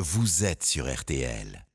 Vous êtes sur RTL.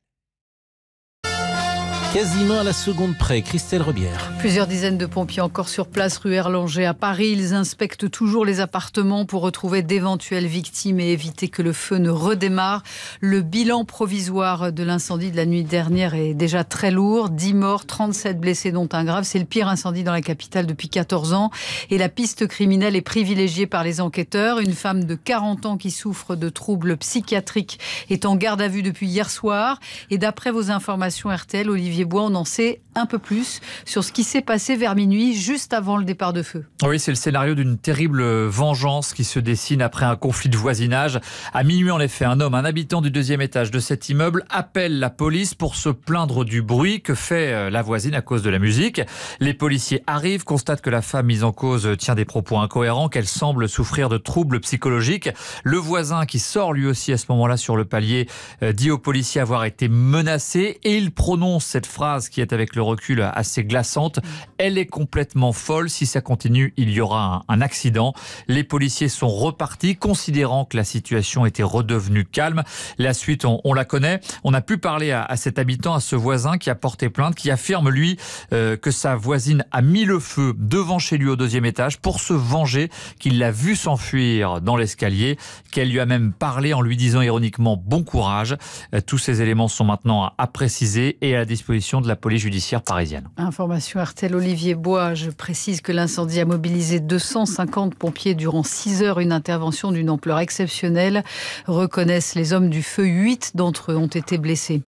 Quasiment à la seconde près, Christelle Rebière. Plusieurs dizaines de pompiers encore sur place rue Erlanger à Paris. Ils inspectent toujours les appartements pour retrouver d'éventuelles victimes et éviter que le feu ne redémarre. Le bilan provisoire de l'incendie de la nuit dernière est déjà très lourd. 10 morts, 37 blessés dont un grave. C'est le pire incendie dans la capitale depuis 14 ans. Et la piste criminelle est privilégiée par les enquêteurs. Une femme de 40 ans qui souffre de troubles psychiatriques est en garde à vue depuis hier soir. Et d'après vos informations RTL, Olivier Bois, on en sait un peu plus sur ce qui s'est passé vers minuit, juste avant le départ de feu. Oui, c'est le scénario d'une terrible vengeance qui se dessine après un conflit de voisinage. À minuit, en effet, un homme, un habitant du deuxième étage de cet immeuble, appelle la police pour se plaindre du bruit que fait euh, la voisine à cause de la musique. Les policiers arrivent, constatent que la femme mise en cause tient des propos incohérents, qu'elle semble souffrir de troubles psychologiques. Le voisin qui sort lui aussi à ce moment-là sur le palier euh, dit aux policiers avoir été menacé et il prononce cette phrase qui est avec le recul assez glaçante. Elle est complètement folle. Si ça continue, il y aura un, accident. Les policiers sont repartis, considérant que la situation était redevenue calme. La suite, on, la connaît. On a pu parler à, cet habitant, à ce voisin qui a porté plainte, qui affirme, lui, euh, que sa voisine a mis le feu devant chez lui au deuxième étage pour se venger, qu'il l'a vu s'enfuir dans l'escalier, qu'elle lui a même parlé en lui disant ironiquement bon courage. Euh, tous ces éléments sont maintenant à préciser et à la disposition de la police judiciaire parisienne. Information Artel Olivier Bois, je précise que l'incendie a mobilisé 250 pompiers durant 6 heures, une intervention d'une ampleur exceptionnelle. Reconnaissent les hommes du feu, 8 d'entre eux ont été blessés.